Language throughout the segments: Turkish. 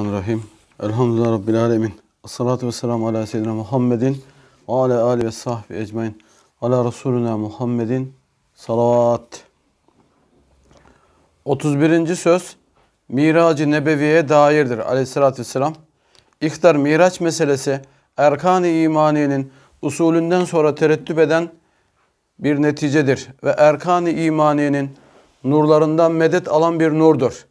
Bismillahirrahmanirrahim. Elhamdülillah Rabbil Alemin. ve vesselamu ala seyyidina Muhammedin ve ala ali ve sahbi ecmain. Ala Resulüna Muhammedin salavat. 31. söz Miracı Nebevi'ye dairdir aleyhissalatü vesselam. İhtar Miraç meselesi erkan-ı imaniyenin usulünden sonra terettüp eden bir neticedir ve erkan-ı imaniyenin nurlarından medet alan bir nurdur.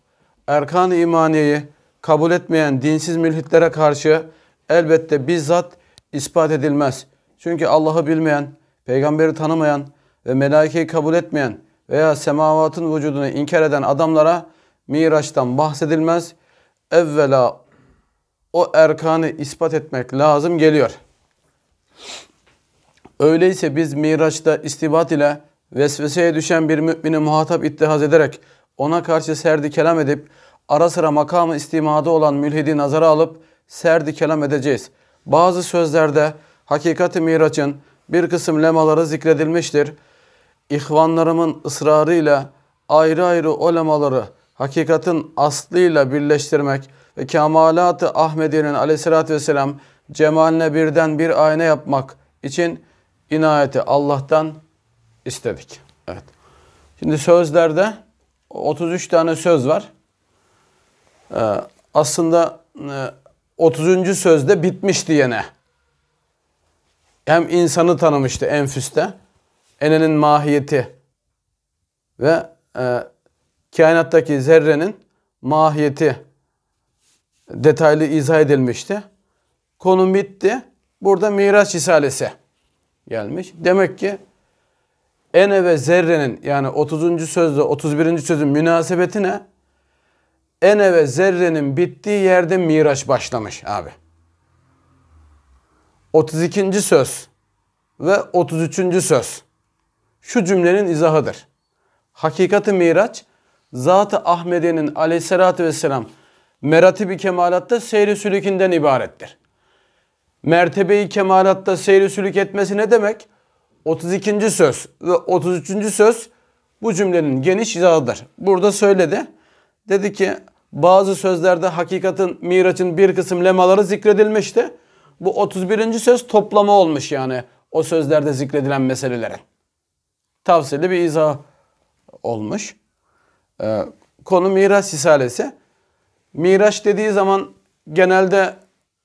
Erkan-ı imaniyeyi kabul etmeyen dinsiz mülhitlere karşı elbette bizzat ispat edilmez. Çünkü Allah'ı bilmeyen, peygamberi tanımayan ve melaikeyi kabul etmeyen veya semavatın vücudunu inkar eden adamlara Miraç'tan bahsedilmez. Evvela o erkanı ispat etmek lazım geliyor. Öyleyse biz Miraç'ta istibat ile vesveseye düşen bir mümini muhatap ittihaz ederek ona karşı serdi kelam edip Ara sıra makamı istimada olan mülhidi nazara alıp serdi kelam edeceğiz. Bazı sözlerde hakikati miraçın bir kısım lemaları zikredilmiştir. İhvanlarımın ısrarıyla ayrı ayrı o lemaları hakikatin aslıyla birleştirmek ve kemalat-ı Ahmedi'nin aleyhissalatü vesselam cemaline birden bir ayna yapmak için inayeti Allah'tan istedik. Evet. Şimdi sözlerde 33 tane söz var. Ee, aslında 30. E, sözde bitmiş diyene hem insanı tanımıştı enfüste, enenin mahiyeti ve e, kainattaki zerrenin mahiyeti detaylı izah edilmişti. Konu bitti. Burada Miraç Risalesi gelmiş. Demek ki ene ve zerrenin yani 30. sözle 31. sözün münasebeti ne? ene ve zerrenin bittiği yerde miraç başlamış abi. 32. söz ve 33. söz şu cümlenin izahıdır. Hakikati miraç Zat-ı Ahmedi'nin aleyhissalatü vesselam meratibi kemalatta seyri sülükünden ibarettir. Mertebeyi kemalatta seyri sülük etmesi ne demek? 32. söz ve 33. söz bu cümlenin geniş izahıdır. Burada söyledi. Dedi ki bazı sözlerde hakikatin Miraç'ın bir kısım lemaları zikredilmişti. Bu 31. söz toplama olmuş yani o sözlerde zikredilen meselelerin. Tavsiyeli bir izah olmuş. Ee, konu Miraç Risalesi. Miraç dediği zaman genelde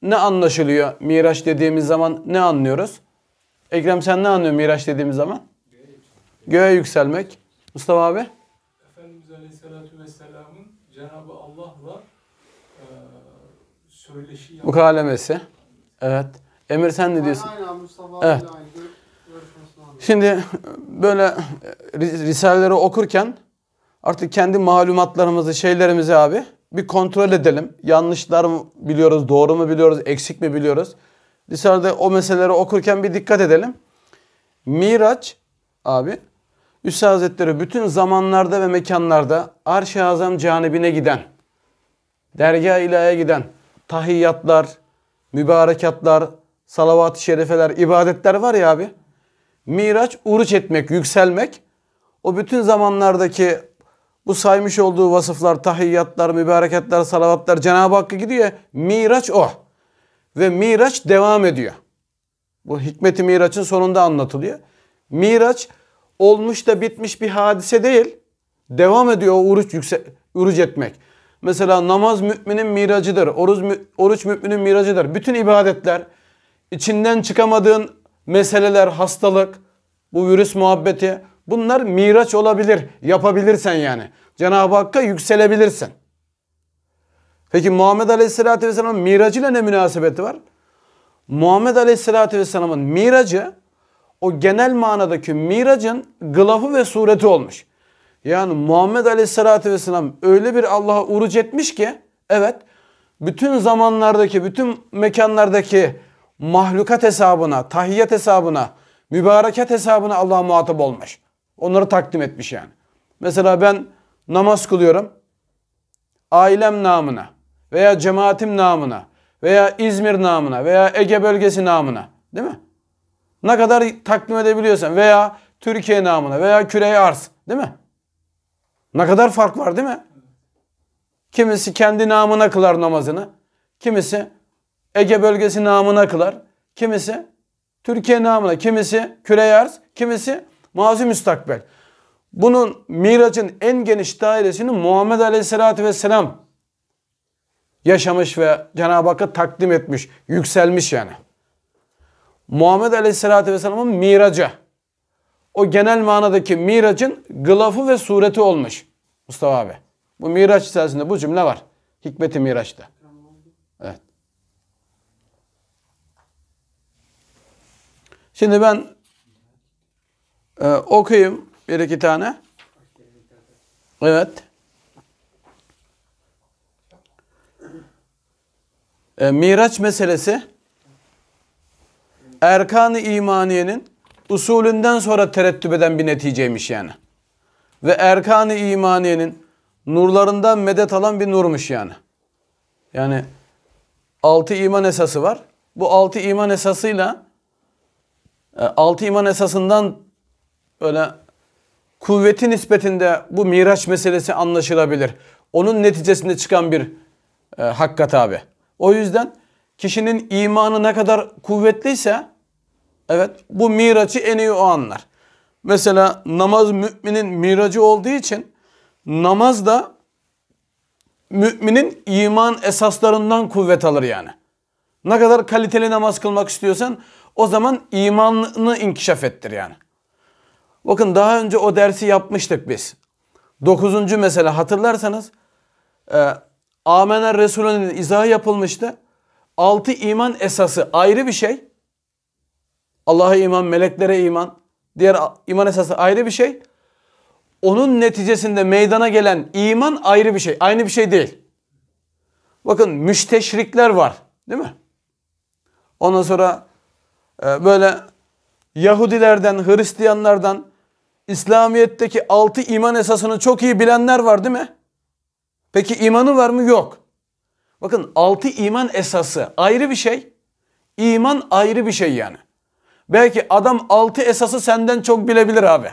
ne anlaşılıyor? Miraç dediğimiz zaman ne anlıyoruz? Ekrem sen ne anlıyorsun Miraç dediğimiz zaman? Göğe yükselmek. Mustafa abi? Allah'la e, söyleşi yapmak. Mukalemesi. Evet. Emir sen ne diyorsun? Aynen Mustafa evet. Şimdi böyle e, risaleleri okurken artık kendi malumatlarımızı, şeylerimizi abi bir kontrol edelim. Yanlışlar mı biliyoruz, doğru mu biliyoruz, eksik mi biliyoruz? Risale'de o meseleleri okurken bir dikkat edelim. Miraç abi Üstad Hazretleri bütün zamanlarda ve mekanlarda Arş-ı Azam canibine giden dergah ilahiye giden tahiyyatlar, mübarekatlar, salavat-ı şerefeler, ibadetler var ya abi. Miraç uruç etmek, yükselmek. O bütün zamanlardaki bu saymış olduğu vasıflar, tahiyyatlar, mübarekatlar, salavatlar Cenab-ı Hakk'a gidiyor. Miraç o. Ve Miraç devam ediyor. Bu hikmeti Miraç'ın sonunda anlatılıyor. Miraç olmuş da bitmiş bir hadise değil. Devam ediyor o uruç, yükse- uruç etmek. Mesela namaz müminin miracıdır. Oruç, oruç müminin miracıdır. Bütün ibadetler, içinden çıkamadığın meseleler, hastalık, bu virüs muhabbeti bunlar miraç olabilir. Yapabilirsen yani. Cenab-ı Hakk'a yükselebilirsin. Peki Muhammed Aleyhisselatü Vesselam'ın ile ne münasebeti var? Muhammed Aleyhisselatü Vesselam'ın miracı o genel manadaki miracın gılafı ve sureti olmuş. Yani Muhammed Aleyhisselatü Vesselam öyle bir Allah'a uruç etmiş ki evet bütün zamanlardaki, bütün mekanlardaki mahlukat hesabına, tahiyyat hesabına, mübareket hesabına Allah'a muhatap olmuş. Onları takdim etmiş yani. Mesela ben namaz kılıyorum. Ailem namına veya cemaatim namına veya İzmir namına veya Ege bölgesi namına değil mi? Ne kadar takdim edebiliyorsan veya Türkiye namına veya küreye arz değil mi? Ne kadar fark var değil mi? Kimisi kendi namına kılar namazını. Kimisi Ege bölgesi namına kılar. Kimisi Türkiye namına, kimisi küre Yarz, kimisi mazi müstakbel. Bunun miracın en geniş dairesini Muhammed Aleyhisselatü Vesselam yaşamış ve Cenab-ı Hakk'a takdim etmiş, yükselmiş yani. Muhammed Aleyhisselatü Vesselam'ın miracı o genel manadaki miracın gılafı ve sureti olmuş. Mustafa abi. Bu miraç içerisinde bu cümle var. Hikmeti miraçta. Evet. Şimdi ben e, okuyayım bir iki tane. Evet. E, miraç meselesi Erkan-ı İmaniye'nin usulünden sonra terettüp eden bir neticeymiş yani. Ve erkan-ı imaniyenin nurlarından medet alan bir nurmuş yani. Yani altı iman esası var. Bu altı iman esasıyla e, altı iman esasından öyle kuvveti nispetinde bu miraç meselesi anlaşılabilir. Onun neticesinde çıkan bir e, hakikat abi. O yüzden kişinin imanı ne kadar kuvvetliyse Evet bu miracı en iyi o anlar. Mesela namaz müminin miracı olduğu için namaz da müminin iman esaslarından kuvvet alır yani. Ne kadar kaliteli namaz kılmak istiyorsan o zaman imanını inkişaf ettir yani. Bakın daha önce o dersi yapmıştık biz. Dokuzuncu mesele hatırlarsanız e, Amener Resulü'nün izahı yapılmıştı. Altı iman esası ayrı bir şey. Allah'a iman, meleklere iman, diğer iman esası ayrı bir şey. Onun neticesinde meydana gelen iman ayrı bir şey. Aynı bir şey değil. Bakın müşteşrikler var değil mi? Ondan sonra e, böyle Yahudilerden, Hristiyanlardan İslamiyet'teki altı iman esasını çok iyi bilenler var değil mi? Peki imanı var mı? Yok. Bakın altı iman esası ayrı bir şey. İman ayrı bir şey yani. Belki adam altı esası senden çok bilebilir abi.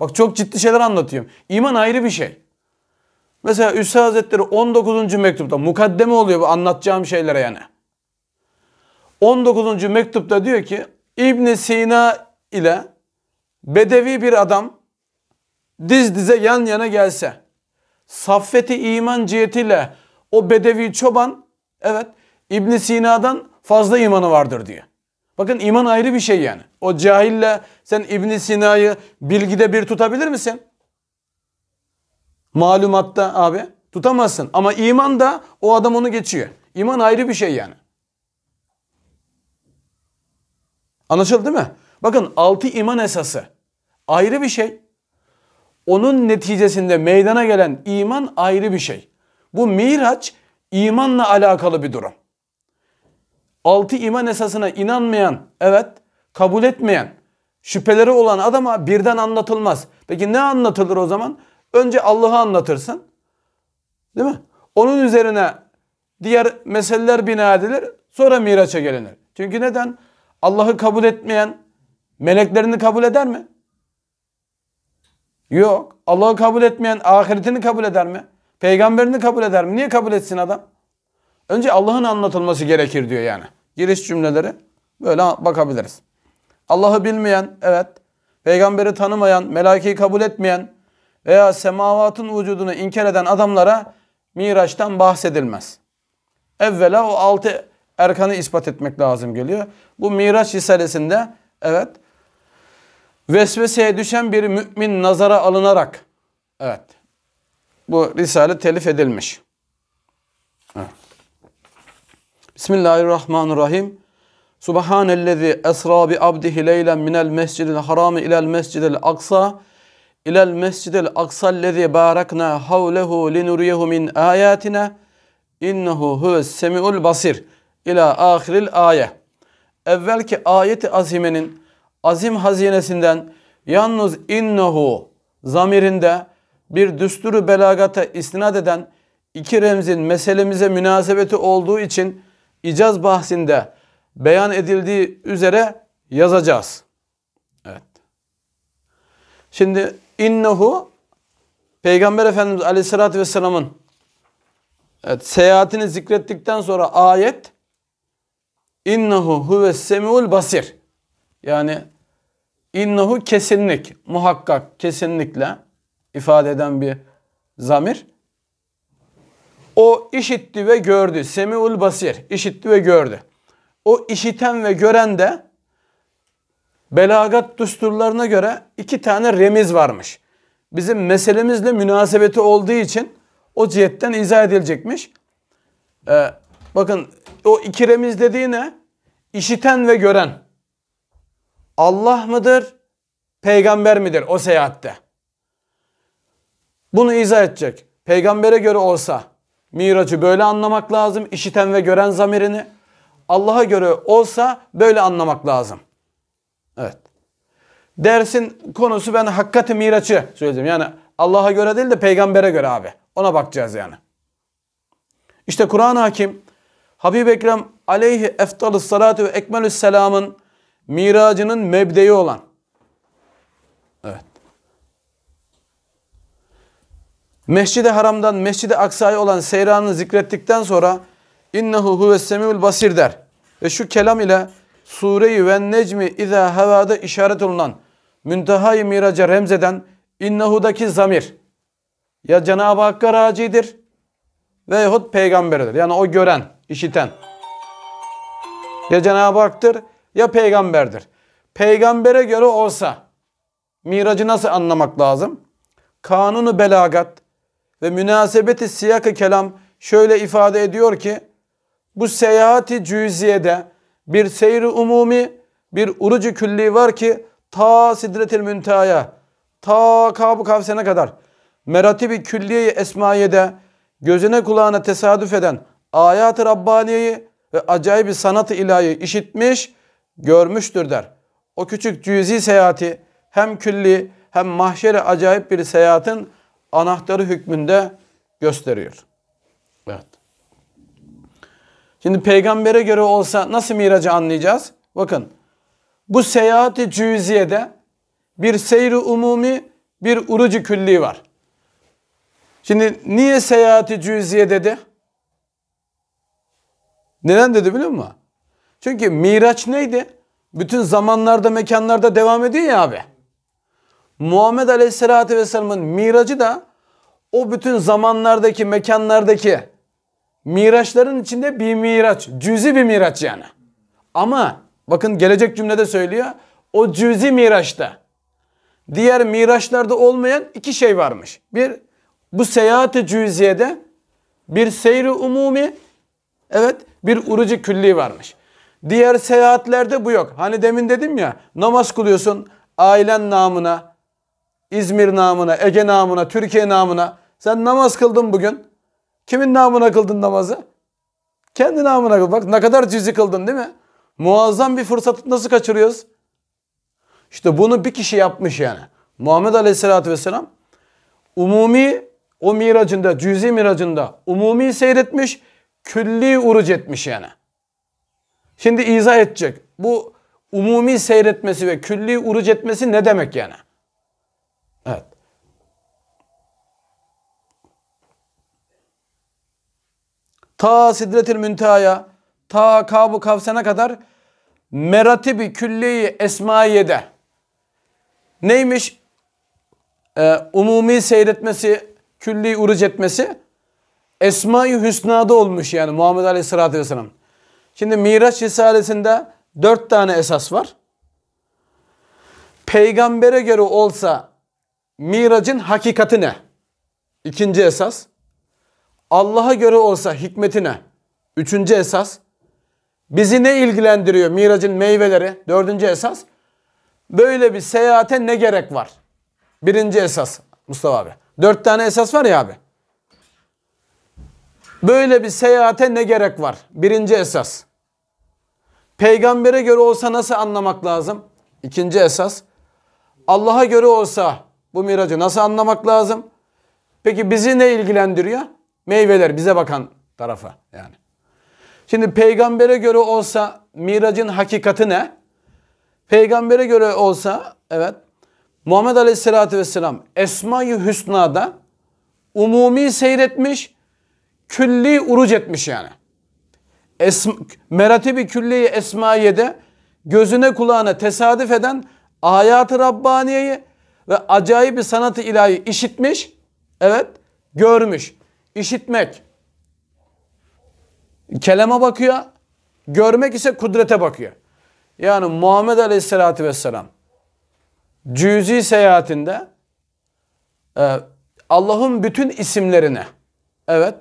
Bak çok ciddi şeyler anlatıyorum. İman ayrı bir şey. Mesela Üssü Hazretleri 19. mektupta mukaddeme oluyor bu anlatacağım şeylere yani. 19. mektupta diyor ki ibn Sina ile bedevi bir adam diz dize yan yana gelse saffeti iman cihetiyle o bedevi çoban evet ibn Sina'dan fazla imanı vardır diyor. Bakın iman ayrı bir şey yani. O cahille sen İbn Sina'yı bilgide bir tutabilir misin? Malumatta abi tutamazsın. Ama iman da o adam onu geçiyor. İman ayrı bir şey yani. Anlaşıldı değil mi? Bakın altı iman esası ayrı bir şey. Onun neticesinde meydana gelen iman ayrı bir şey. Bu miraç imanla alakalı bir durum altı iman esasına inanmayan, evet kabul etmeyen, şüpheleri olan adama birden anlatılmaz. Peki ne anlatılır o zaman? Önce Allah'ı anlatırsın. Değil mi? Onun üzerine diğer meseleler bina edilir. Sonra miraça gelinir. Çünkü neden? Allah'ı kabul etmeyen meleklerini kabul eder mi? Yok. Allah'ı kabul etmeyen ahiretini kabul eder mi? Peygamberini kabul eder mi? Niye kabul etsin adam? Önce Allah'ın anlatılması gerekir diyor yani. Giriş cümleleri böyle bakabiliriz. Allah'ı bilmeyen, evet, peygamberi tanımayan, melaikeyi kabul etmeyen veya semavatın vücudunu inkar eden adamlara Miraç'tan bahsedilmez. Evvela o altı erkanı ispat etmek lazım geliyor. Bu Miraç Risalesi'nde evet vesveseye düşen bir mümin nazara alınarak evet bu Risale telif edilmiş. Evet. Bismillahirrahmanirrahim. Subhanellezi esra bi abdihi leylen minel mescidil harami ilel mescidil aksa ilel mescidil aksa lezi barakna havlehu linuriyehu min ayatina innehu huves semiul basir ila ahiril ayeh. Evvelki ayeti azimenin azim hazinesinden yalnız innehu zamirinde bir düsturu belagata istinad eden iki remzin meselemize münasebeti olduğu için icaz bahsinde beyan edildiği üzere yazacağız. Evet. Şimdi innehu Peygamber Efendimiz Aleyhisselatü Vesselam'ın evet, seyahatini zikrettikten sonra ayet innehu huves semiul basir yani innehu kesinlik muhakkak kesinlikle ifade eden bir zamir. O işitti ve gördü. Semiul basir. işitti ve gördü. O işiten ve gören de belagat düsturlarına göre iki tane remiz varmış. Bizim meselemizle münasebeti olduğu için o cihetten izah edilecekmiş. Ee, bakın o iki remiz dediği ne? İşiten ve gören. Allah mıdır? Peygamber midir o seyahatte? Bunu izah edecek. Peygambere göre olsa Miracı böyle anlamak lazım. İşiten ve gören zamirini. Allah'a göre olsa böyle anlamak lazım. Evet. Dersin konusu ben hakikati miraçı söyledim Yani Allah'a göre değil de peygambere göre abi. Ona bakacağız yani. İşte Kur'an hakim Habib Ekrem aleyhi eftalus salatu ve ekmelüs selamın miracının mebdeyi olan Mescid-i Haram'dan Mescid-i Aksa'ya olan seyranını zikrettikten sonra innehu huves semiul basir der. Ve şu kelam ile sureyi ve Necmi İza Havada işaret olunan Müntehayı Miraca remzeden innehu'daki zamir ya Cenab-ı Hakk'a racidir veyahut peygamberidir. Yani o gören, işiten. Ya Cenab-ı Hak'tır ya peygamberdir. Peygambere göre olsa miracı nasıl anlamak lazım? Kanunu belagat, ve münasebeti siyakı kelam şöyle ifade ediyor ki bu seyahati cüziyede bir seyri umumi bir urucu külli var ki ta sidretil müntehaya ta kabu kavsene kadar meratibi külliyeyi esmayede gözüne kulağına tesadüf eden ayat-ı Rabbaniye'yi ve acayip bir sanat-ı ilahi işitmiş, görmüştür der. O küçük cüzi seyahati hem külli hem mahşere acayip bir seyahatin anahtarı hükmünde gösteriyor. Evet. Şimdi peygambere göre olsa nasıl miracı anlayacağız? Bakın bu seyahati cüziyede bir seyri umumi bir urucu külli var. Şimdi niye seyahati cüziye dedi? Neden dedi biliyor musun? Çünkü miraç neydi? Bütün zamanlarda mekanlarda devam ediyor ya abi. Muhammed Aleyhisselatü Vesselam'ın miracı da o bütün zamanlardaki, mekanlardaki miraçların içinde bir miraç. Cüzi bir miraç yani. Ama bakın gelecek cümlede söylüyor. O cüzi miraçta diğer miraçlarda olmayan iki şey varmış. Bir bu seyahat cüziyede bir seyri umumi evet bir urucu külli varmış. Diğer seyahatlerde bu yok. Hani demin dedim ya namaz kılıyorsun ailen namına, İzmir namına, Ege namına, Türkiye namına. Sen namaz kıldın bugün. Kimin namına kıldın namazı? Kendi namına kıldın. Bak ne kadar cüzi kıldın değil mi? Muazzam bir fırsatı nasıl kaçırıyoruz? İşte bunu bir kişi yapmış yani. Muhammed Aleyhisselatü Vesselam umumi o miracında, cüzi miracında umumi seyretmiş, külli uruc etmiş yani. Şimdi izah edecek. Bu umumi seyretmesi ve külli uruc etmesi ne demek yani? ta Sidretil Münteha'ya ta Kabu Kavsen'e kadar meratibi külli esmaiyede neymiş? Ee, umumi seyretmesi, külli uruc etmesi Esma-i Hüsna'da olmuş yani Muhammed Aleyhisselatü Vesselam. Şimdi Miraç Risalesi'nde dört tane esas var. Peygambere göre olsa Miracın hakikati ne? İkinci esas. Allah'a göre olsa hikmetine. Üçüncü esas. Bizi ne ilgilendiriyor miracın meyveleri? Dördüncü esas. Böyle bir seyahate ne gerek var? Birinci esas Mustafa abi. Dört tane esas var ya abi. Böyle bir seyahate ne gerek var? Birinci esas. Peygambere göre olsa nasıl anlamak lazım? İkinci esas. Allah'a göre olsa bu miracı nasıl anlamak lazım? Peki bizi ne ilgilendiriyor? Meyveler bize bakan tarafa yani. Şimdi peygambere göre olsa miracın hakikati ne? Peygambere göre olsa evet Muhammed Aleyhisselatü Vesselam Esma-i Hüsna'da umumi seyretmiş, külli uruc etmiş yani. Esma, meratibi külli esmayede gözüne kulağına tesadüf eden hayatı Rabbaniye'yi ve acayip bir sanatı ilahi işitmiş, evet görmüş işitmek. Keleme bakıyor. Görmek ise kudrete bakıyor. Yani Muhammed Aleyhisselatü Vesselam cüzi seyahatinde e, Allah'ın bütün isimlerine evet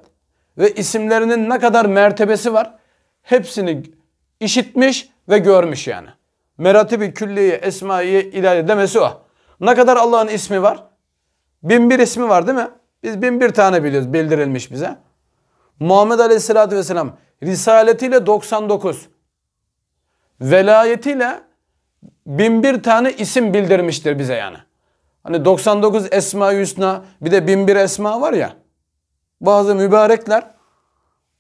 ve isimlerinin ne kadar mertebesi var hepsini işitmiş ve görmüş yani. Meratibi külliye esmaiye ilahi demesi o. Ne kadar Allah'ın ismi var? Bin bir ismi var değil mi? Biz bin bir tane biliyoruz bildirilmiş bize. Muhammed Aleyhisselatü Vesselam risaletiyle 99. Velayetiyle bin bir tane isim bildirmiştir bize yani. Hani 99 Esma-i Hüsna bir de bin bir esma var ya. Bazı mübarekler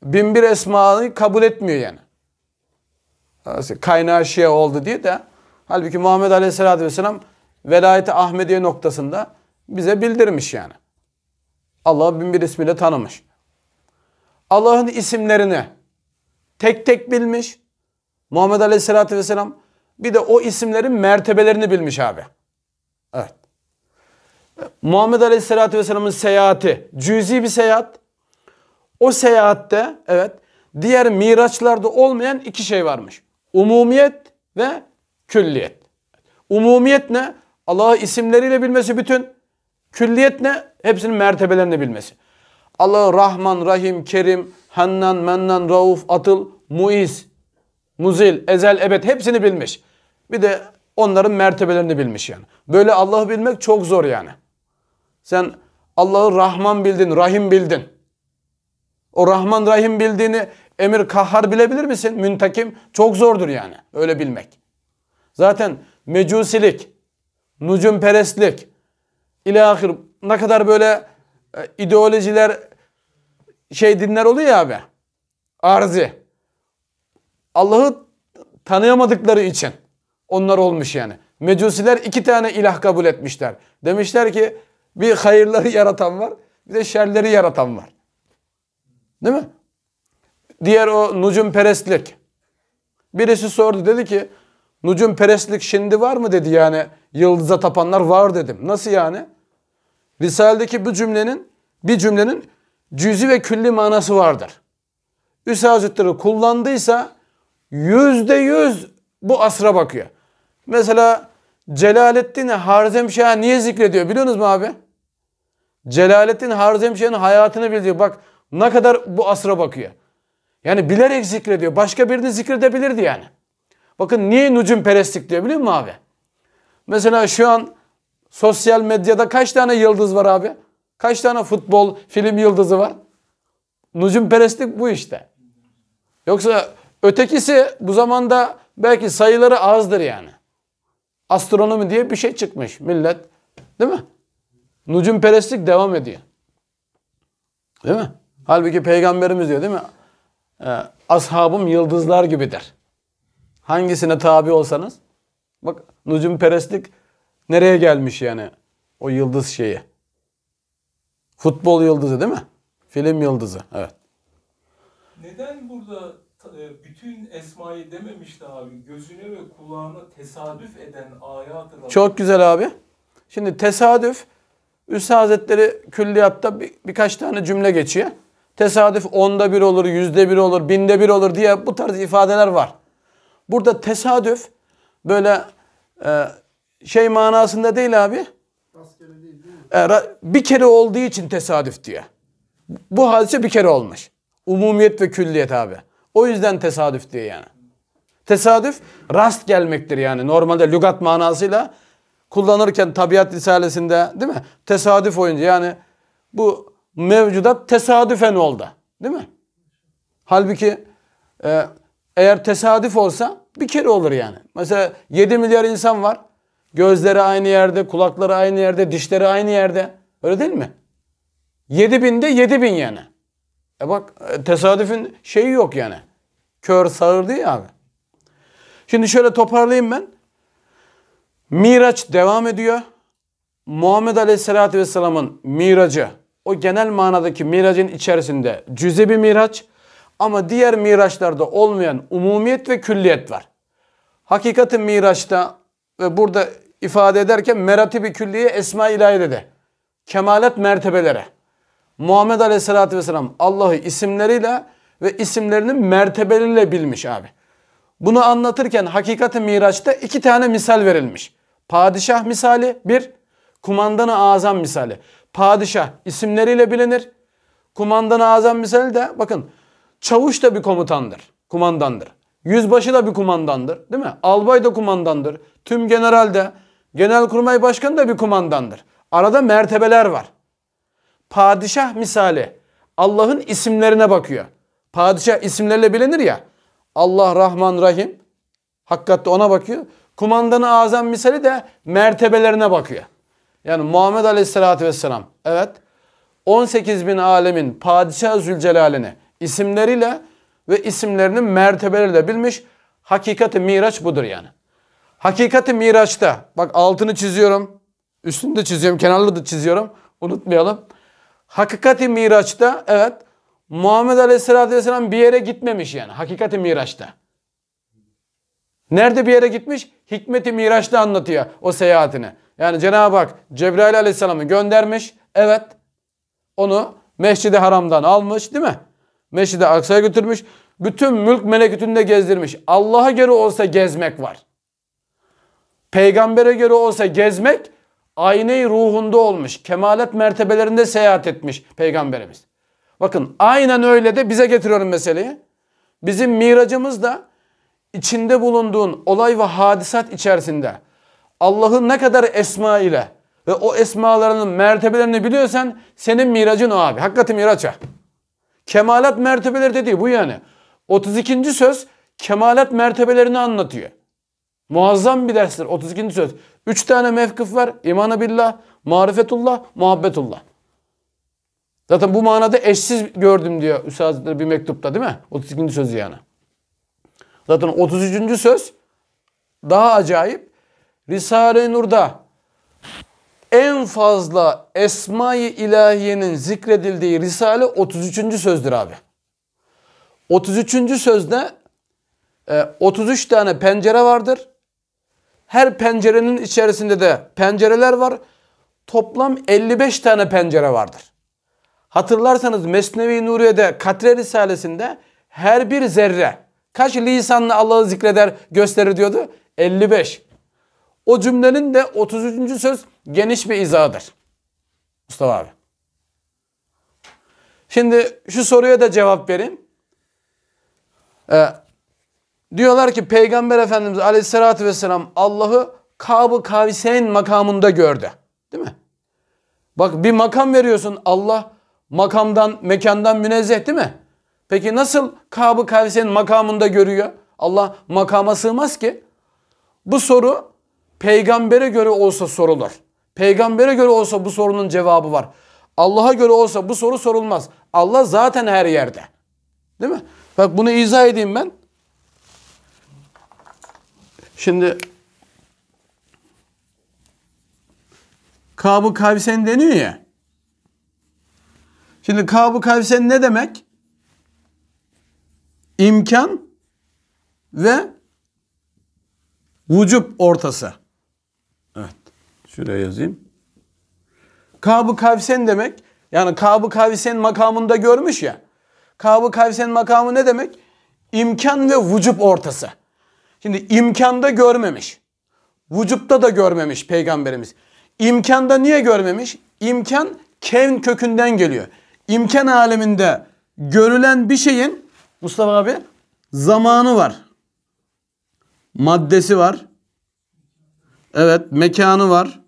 bin bir esmayı kabul etmiyor yani. Kaynağı Şia oldu diye de halbuki Muhammed Aleyhisselatü Vesselam velayeti Ahmediye noktasında bize bildirmiş yani. Allah'ı bin bir ismiyle tanımış. Allah'ın isimlerini tek tek bilmiş. Muhammed Aleyhisselatü Vesselam bir de o isimlerin mertebelerini bilmiş abi. Evet. Muhammed Aleyhisselatü Vesselam'ın seyahati cüzi bir seyahat. O seyahatte evet diğer miraçlarda olmayan iki şey varmış. Umumiyet ve külliyet. Umumiyet ne? Allah'ı isimleriyle bilmesi bütün. Külliyet ne? Hepsinin mertebelerini bilmesi. Allah Rahman, Rahim, Kerim, Hannan, Mennan, Rauf, Atıl, Muiz, Muzil, Ezel, Ebed hepsini bilmiş. Bir de onların mertebelerini bilmiş yani. Böyle Allah'ı bilmek çok zor yani. Sen Allah'ı Rahman bildin, Rahim bildin. O Rahman Rahim bildiğini emir kahhar bilebilir misin? Müntakim çok zordur yani öyle bilmek. Zaten mecusilik, nucumperestlik, ilahir ne kadar böyle e, ideolojiler şey dinler oluyor abi. Arzi. Allah'ı tanıyamadıkları için onlar olmuş yani. Mecusiler iki tane ilah kabul etmişler. Demişler ki bir hayırları yaratan var bir de şerleri yaratan var. Değil mi? Diğer o nucum perestlik. Birisi sordu dedi ki Nucum perestlik şimdi var mı dedi yani yıldıza tapanlar var dedim. Nasıl yani? Risale'deki bu cümlenin bir cümlenin cüzi ve külli manası vardır. Üs Hazretleri kullandıysa yüzde yüz bu asra bakıyor. Mesela Celaleddin Harzemşah'ı niye zikrediyor biliyor musunuz mu abi? Celaleddin Harzemşah'ın hayatını biliyor. Bak ne kadar bu asra bakıyor. Yani bilerek zikrediyor. Başka birini zikredebilirdi yani. Bakın niye nucum perestlik diyor biliyor musun abi? Mesela şu an sosyal medyada kaç tane yıldız var abi? Kaç tane futbol, film yıldızı var? Nucum perestlik bu işte. Yoksa ötekisi bu zamanda belki sayıları azdır yani. Astronomi diye bir şey çıkmış millet. Değil mi? Nucum perestlik devam ediyor. Değil mi? Halbuki peygamberimiz diyor değil mi? Ee, ashabım yıldızlar gibidir. Hangisine tabi olsanız. Bak nucum perestlik nereye gelmiş yani o yıldız şeyi. Futbol yıldızı değil mi? Film yıldızı evet. Neden burada e, bütün esmayı dememişti abi? Gözüne ve kulağına tesadüf eden ayatı da... Çok güzel abi. Şimdi tesadüf Üstad Hazretleri külliyatta bir, birkaç tane cümle geçiyor. Tesadüf onda bir olur, yüzde bir olur, binde bir olur diye bu tarz ifadeler var. Burada tesadüf böyle e, şey manasında değil abi. değil değil mi? E, bir kere olduğu için tesadüf diyor Bu hadise bir kere olmuş. Umumiyet ve külliyet abi. O yüzden tesadüf diyor yani. Tesadüf rast gelmektir yani. Normalde lügat manasıyla kullanırken tabiat risalesinde değil mi? Tesadüf oyuncu yani bu mevcudat tesadüfen oldu. Değil mi? Halbuki e, eğer tesadüf olsa bir kere olur yani. Mesela 7 milyar insan var. Gözleri aynı yerde, kulakları aynı yerde, dişleri aynı yerde. Öyle değil mi? 7 binde 7 bin yani. E bak e, tesadüfün şeyi yok yani. Kör sağır değil abi. Şimdi şöyle toparlayayım ben. Miraç devam ediyor. Muhammed Aleyhisselatü Vesselam'ın miracı, o genel manadaki miracın içerisinde cüzi bir miraç, ama diğer miraçlarda olmayan umumiyet ve külliyet var. Hakikatin miraçta ve burada ifade ederken meratibi külliye esma ilahide de. Kemalet mertebelere. Muhammed Aleyhisselatü Vesselam Allah'ı isimleriyle ve isimlerinin mertebeleriyle bilmiş abi. Bunu anlatırken hakikati miraçta iki tane misal verilmiş. Padişah misali bir, kumandanı azam misali. Padişah isimleriyle bilinir. Kumandanı azam misali de bakın Çavuş da bir komutandır, kumandandır. Yüzbaşı da bir kumandandır değil mi? Albay da kumandandır. Tüm general de, genelkurmay başkanı da bir kumandandır. Arada mertebeler var. Padişah misali Allah'ın isimlerine bakıyor. Padişah isimlerle bilinir ya. Allah Rahman Rahim. Hakikatte ona bakıyor. Kumandanı azam misali de mertebelerine bakıyor. Yani Muhammed Aleyhisselatü Vesselam evet 18 bin alemin padişah Zülcelal'ini isimleriyle ve isimlerinin mertebeleriyle bilmiş. Hakikati miraç budur yani. Hakikati miraçta bak altını çiziyorum. Üstünü de çiziyorum. Kenarlı da çiziyorum. Unutmayalım. Hakikati miraçta evet Muhammed Aleyhisselatü Vesselam bir yere gitmemiş yani. Hakikati miraçta. Nerede bir yere gitmiş? Hikmeti miraçta anlatıyor o seyahatini. Yani Cenab-ı Hak Cebrail Aleyhisselam'ı göndermiş. Evet onu Mescid-i Haram'dan almış değil mi? meşid Aksa'ya götürmüş. Bütün mülk melekütünde gezdirmiş. Allah'a göre olsa gezmek var. Peygambere göre olsa gezmek aynayı ruhunda olmuş. Kemalet mertebelerinde seyahat etmiş peygamberimiz. Bakın aynen öyle de bize getiriyorum meseleyi. Bizim miracımız da içinde bulunduğun olay ve hadisat içerisinde Allah'ın ne kadar esma ile ve o esmalarının mertebelerini biliyorsan senin miracın o abi. Hakikati miraç ha. Kemalat mertebeleri dediği bu yani. 32. söz kemalat mertebelerini anlatıyor. Muazzam bir derstir 32. söz. 3 tane mevkif var. İmanı billah, marifetullah, muhabbetullah. Zaten bu manada eşsiz gördüm diyor Üstad bir mektupta değil mi? 32. söz yani. Zaten 33. söz daha acayip. Risale-i Nur'da en fazla Esma-i İlahiye'nin zikredildiği Risale 33. sözdür abi. 33. sözde 33 tane pencere vardır. Her pencerenin içerisinde de pencereler var. Toplam 55 tane pencere vardır. Hatırlarsanız Mesnevi Nuriye'de Katre Risalesi'nde her bir zerre kaç lisanla Allah'ı zikreder gösterir diyordu? 55. O cümlenin de 33. söz geniş bir izahıdır. Mustafa abi. Şimdi şu soruya da cevap vereyim. Ee, diyorlar ki Peygamber Efendimiz Aleyhisselatü Vesselam Allah'ı Kab-ı Kavseyn makamında gördü. Değil mi? Bak bir makam veriyorsun Allah makamdan, mekandan münezzeh değil mi? Peki nasıl Kab-ı Kavseyn makamında görüyor? Allah makama sığmaz ki. Bu soru peygambere göre olsa sorulur. Peygambere göre olsa bu sorunun cevabı var. Allah'a göre olsa bu soru sorulmaz. Allah zaten her yerde. Değil mi? Bak bunu izah edeyim ben. Şimdi kabu Kavsen deniyor ya. Şimdi kabu Kavsen ne demek? İmkan ve vücub ortası. Şuraya yazayım. Kabı Kavsen demek. Yani Kabı Kavsen makamında görmüş ya. Kabı Kavsen makamı ne demek? İmkan ve vücup ortası. Şimdi imkanda görmemiş. Vücutta da görmemiş peygamberimiz. İmkanda niye görmemiş? İmkan kevn kökünden geliyor. İmkan aleminde görülen bir şeyin Mustafa abi zamanı var. Maddesi var. Evet mekanı var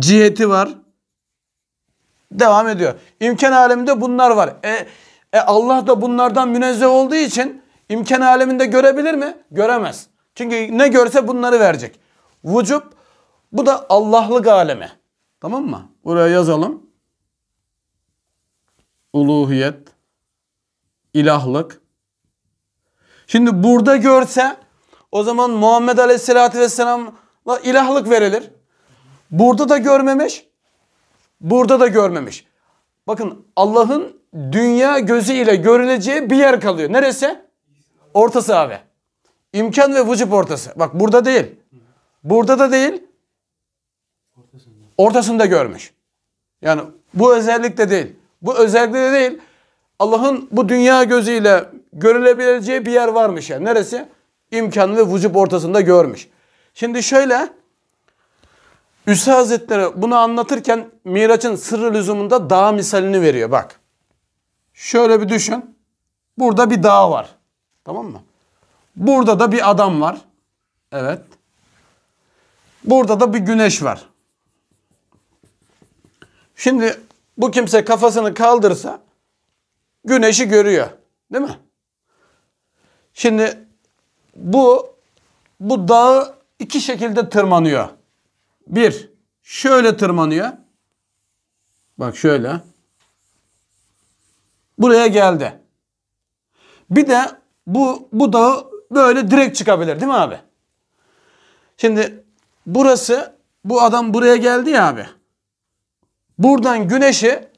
ciheti var. Devam ediyor. İmkan aleminde bunlar var. E, e Allah da bunlardan münezzeh olduğu için imkan aleminde görebilir mi? Göremez. Çünkü ne görse bunları verecek. Vücub bu da Allah'lık aleme. Tamam mı? Buraya yazalım. Uluhiyet, ilahlık. Şimdi burada görse o zaman Muhammed Aleyhisselatü Vesselamla ilahlık verilir. Burada da görmemiş. Burada da görmemiş. Bakın Allah'ın dünya gözü ile görüleceği bir yer kalıyor. Neresi? Ortası abi. İmkan ve vücub ortası. Bak burada değil. Burada da değil. Ortasında görmüş. Yani bu özellikle de değil. Bu özellikle de değil. Allah'ın bu dünya gözüyle görülebileceği bir yer varmış yani. Neresi? İmkan ve vücub ortasında görmüş. Şimdi şöyle Üse Hazretleri bunu anlatırken Miraç'ın sırrı lüzumunda dağ misalini veriyor bak. Şöyle bir düşün. Burada bir dağ var. Tamam mı? Burada da bir adam var. Evet. Burada da bir güneş var. Şimdi bu kimse kafasını kaldırsa güneşi görüyor. Değil mi? Şimdi bu bu dağı iki şekilde tırmanıyor. Bir, şöyle tırmanıyor. Bak şöyle. Buraya geldi. Bir de bu, bu dağı böyle direkt çıkabilir değil mi abi? Şimdi burası bu adam buraya geldi ya abi. Buradan güneşi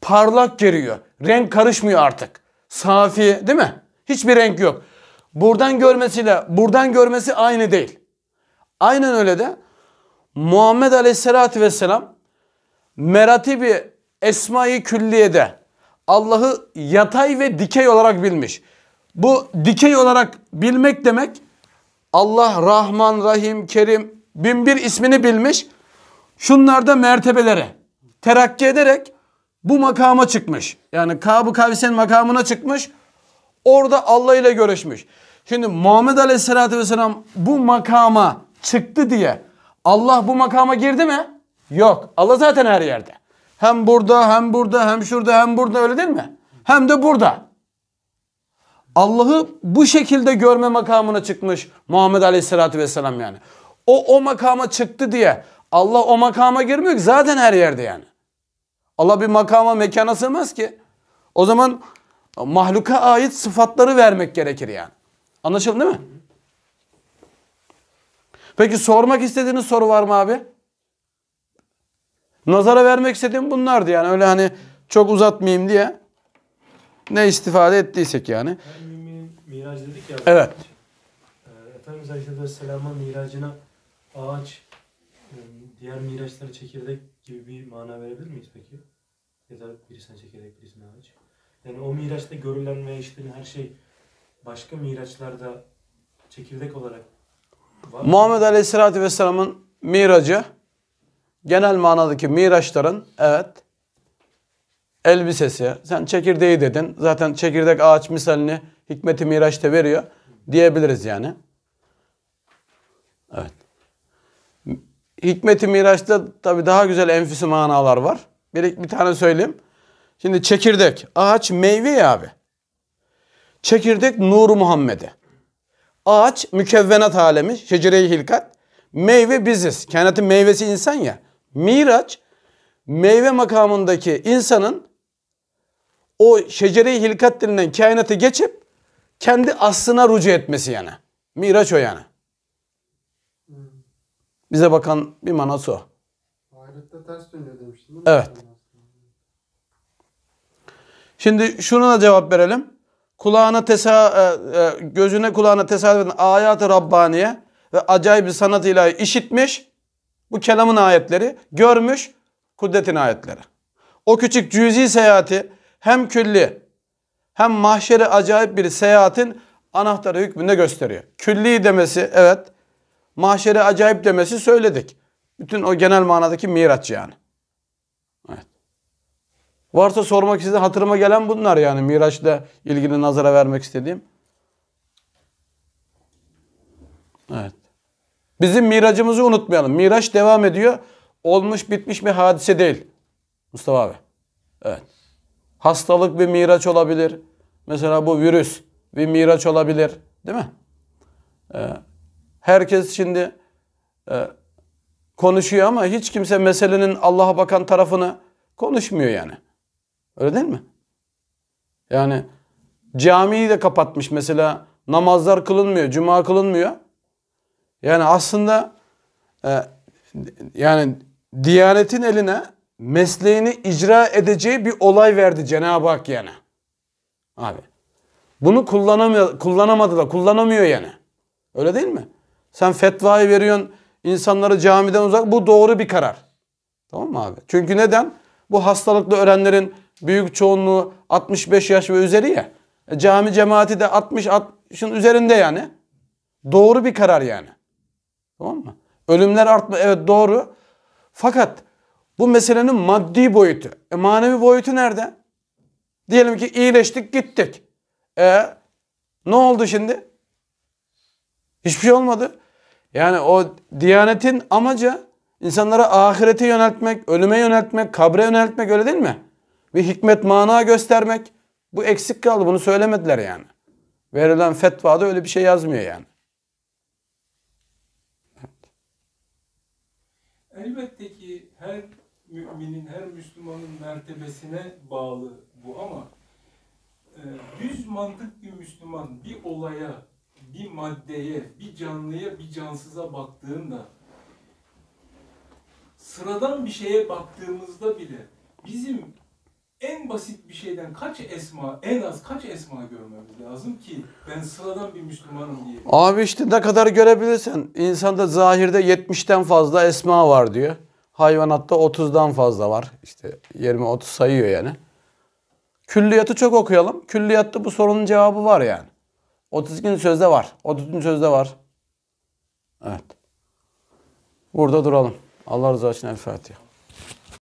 parlak geliyor. Renk karışmıyor artık. Safi değil mi? Hiçbir renk yok. Buradan görmesiyle buradan görmesi aynı değil. Aynen öyle de Muhammed Aleyhisselatü Vesselam meratibi esmayı külliyede Allah'ı yatay ve dikey olarak bilmiş. Bu dikey olarak bilmek demek Allah, Rahman, Rahim, Kerim bin bir ismini bilmiş. Şunlarda mertebelere terakki ederek bu makama çıkmış. Yani kab kavisen makamına çıkmış. Orada Allah ile görüşmüş. Şimdi Muhammed Aleyhisselatü Vesselam bu makama çıktı diye Allah bu makama girdi mi? Yok. Allah zaten her yerde. Hem burada, hem burada, hem şurada, hem burada öyle değil mi? Hem de burada. Allah'ı bu şekilde görme makamına çıkmış Muhammed Aleyhisselatü Vesselam yani. O o makama çıktı diye Allah o makama girmiyor ki zaten her yerde yani. Allah bir makama mekana sığmaz ki. O zaman mahluka ait sıfatları vermek gerekir yani. Anlaşıldı değil mi? Peki sormak istediğiniz soru var mı abi? Nazara vermek istediğim bunlardı yani. Öyle hani çok uzatmayayım diye ne istifade ettiysek yani. Miraç dedik ya. Evet. Ee, Efendimiz Aleyhisselam'ın miracına ağaç, e, diğer miraçlara çekirdek gibi bir mana verebilir miyiz peki? Ya da birisine çekirdek, birisine ağaç. Yani o miraçta görülen ve işlenen her şey başka miraçlarda çekirdek olarak Muhammed Aleyhisselatü Vesselam'ın miracı genel manadaki miraçların evet elbisesi. Sen çekirdeği dedin. Zaten çekirdek ağaç misalini hikmeti miraçta veriyor diyebiliriz yani. Evet. Hikmeti Miraç'ta tabii daha güzel enfüsü manalar var. Bir, bir tane söyleyeyim. Şimdi çekirdek. Ağaç meyve ya abi. Çekirdek Nur Muhammed'i. Ağaç mükevvenat alemi, şecere-i hilkat. Meyve biziz. Kainatın meyvesi insan ya. Miraç meyve makamındaki insanın o şecere-i hilkat denilen kainatı geçip kendi aslına rucu etmesi yani. Miraç o yani. Bize bakan bir manası o. Ahirette ters dönüyor demiştin. Evet. Şimdi şuna da cevap verelim kulağına tesa e, e, gözüne kulağına tesadüfen ayat-ı Rabbaniye ve acayip bir sanat ilahi işitmiş. Bu kelamın ayetleri görmüş kudretin ayetleri. O küçük cüzi seyahati hem külli hem mahşeri acayip bir seyahatin anahtarı hükmünde gösteriyor. Külli demesi evet mahşeri acayip demesi söyledik. Bütün o genel manadaki miraç yani. Varsa sormak size Hatırıma gelen bunlar yani Miraç'la ilgili nazara vermek istediğim. Evet. Bizim miracımızı unutmayalım. Miraç devam ediyor. Olmuş bitmiş bir hadise değil. Mustafa abi. Evet. Hastalık bir miraç olabilir. Mesela bu virüs bir miraç olabilir. Değil mi? Ee, herkes şimdi e, konuşuyor ama hiç kimse meselenin Allah'a bakan tarafını konuşmuyor yani. Öyle değil mi? Yani camiyi de kapatmış mesela namazlar kılınmıyor, cuma kılınmıyor. Yani aslında e, yani Diyanetin eline mesleğini icra edeceği bir olay verdi Cenab-ı Hak yani. Abi. Bunu kullanamıyor, kullanamadı da kullanamıyor yani. Öyle değil mi? Sen fetvayı veriyorsun insanları camiden uzak. Bu doğru bir karar. Tamam mı abi? Çünkü neden? Bu hastalıklı ölenlerin Büyük çoğunluğu 65 yaş ve üzeri ya. E, cami cemaati de 60-60'ın üzerinde yani. Doğru bir karar yani. Tamam mı? Ölümler artma evet doğru. Fakat bu meselenin maddi boyutu. E, manevi boyutu nerede? Diyelim ki iyileştik gittik. E ne oldu şimdi? Hiçbir şey olmadı. Yani o diyanetin amacı insanlara ahirete yöneltmek, ölüme yöneltmek, kabre yöneltmek öyle değil mi? Bir hikmet mana göstermek. Bu eksik kaldı. Bunu söylemediler yani. Verilen fetvada öyle bir şey yazmıyor yani. Elbette ki her müminin, her Müslümanın mertebesine bağlı bu ama e, düz mantık bir Müslüman bir olaya, bir maddeye, bir canlıya, bir cansıza baktığında sıradan bir şeye baktığımızda bile bizim en basit bir şeyden kaç esma, en az kaç esma görmemiz lazım ki ben sıradan bir Müslümanım diye. Abi işte ne kadar görebilirsen. İnsanda zahirde 70'ten fazla esma var diyor. Hayvanatta 30'dan fazla var. İşte 20-30 sayıyor yani. Külliyatı çok okuyalım. Külliyatta bu sorunun cevabı var yani. 32. sözde var. 30. sözde var. Evet. Burada duralım. Allah razı olsun. El Fatiha.